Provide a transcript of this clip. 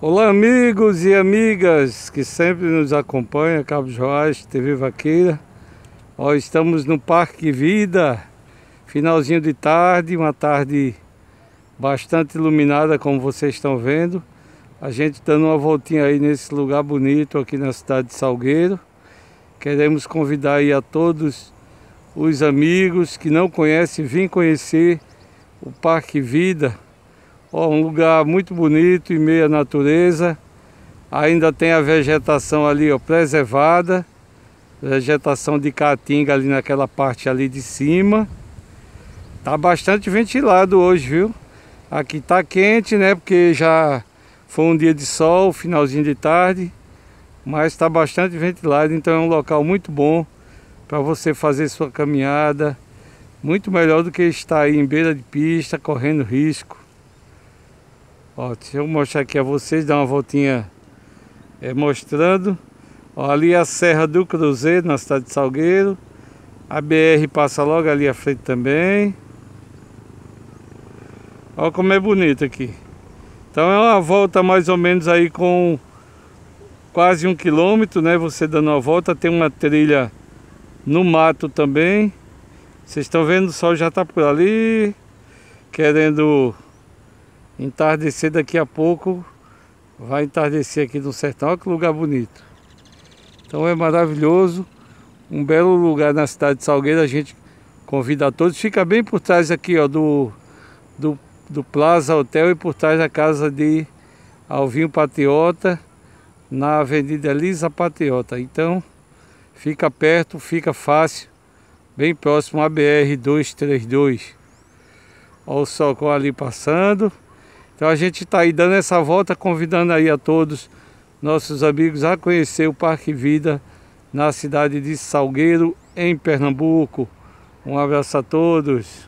Olá amigos e amigas que sempre nos acompanham, Cabo Joás, TV Vaqueira. Nós estamos no Parque Vida, finalzinho de tarde, uma tarde bastante iluminada como vocês estão vendo. A gente dando uma voltinha aí nesse lugar bonito aqui na cidade de Salgueiro. Queremos convidar aí a todos os amigos que não conhecem, vim conhecer o Parque Vida Ó, um lugar muito bonito e meia natureza. Ainda tem a vegetação ali ó, preservada. Vegetação de caatinga ali naquela parte ali de cima. Tá bastante ventilado hoje, viu? Aqui tá quente, né? Porque já foi um dia de sol, finalzinho de tarde. Mas está bastante ventilado, então é um local muito bom para você fazer sua caminhada. Muito melhor do que estar aí em beira de pista, correndo risco. Ó, deixa eu mostrar aqui a vocês, dar uma voltinha é, mostrando. Ó, ali é a Serra do Cruzeiro, na cidade de Salgueiro. A BR passa logo ali à frente também. Olha como é bonito aqui. Então é uma volta mais ou menos aí com quase um quilômetro, né? Você dando uma volta, tem uma trilha no mato também. Vocês estão vendo, o sol já está por ali, querendo entardecer daqui a pouco, vai entardecer aqui no sertão. Olha que lugar bonito. Então é maravilhoso, um belo lugar na cidade de Salgueiro. A gente convida a todos. Fica bem por trás aqui ó, do, do, do Plaza Hotel e por trás da casa de Alvinho Patriota, na Avenida Elisa Patriota. Então fica perto, fica fácil, bem próximo à BR 232. Olha o sol ali passando. Então a gente está aí dando essa volta, convidando aí a todos nossos amigos a conhecer o Parque Vida na cidade de Salgueiro, em Pernambuco. Um abraço a todos.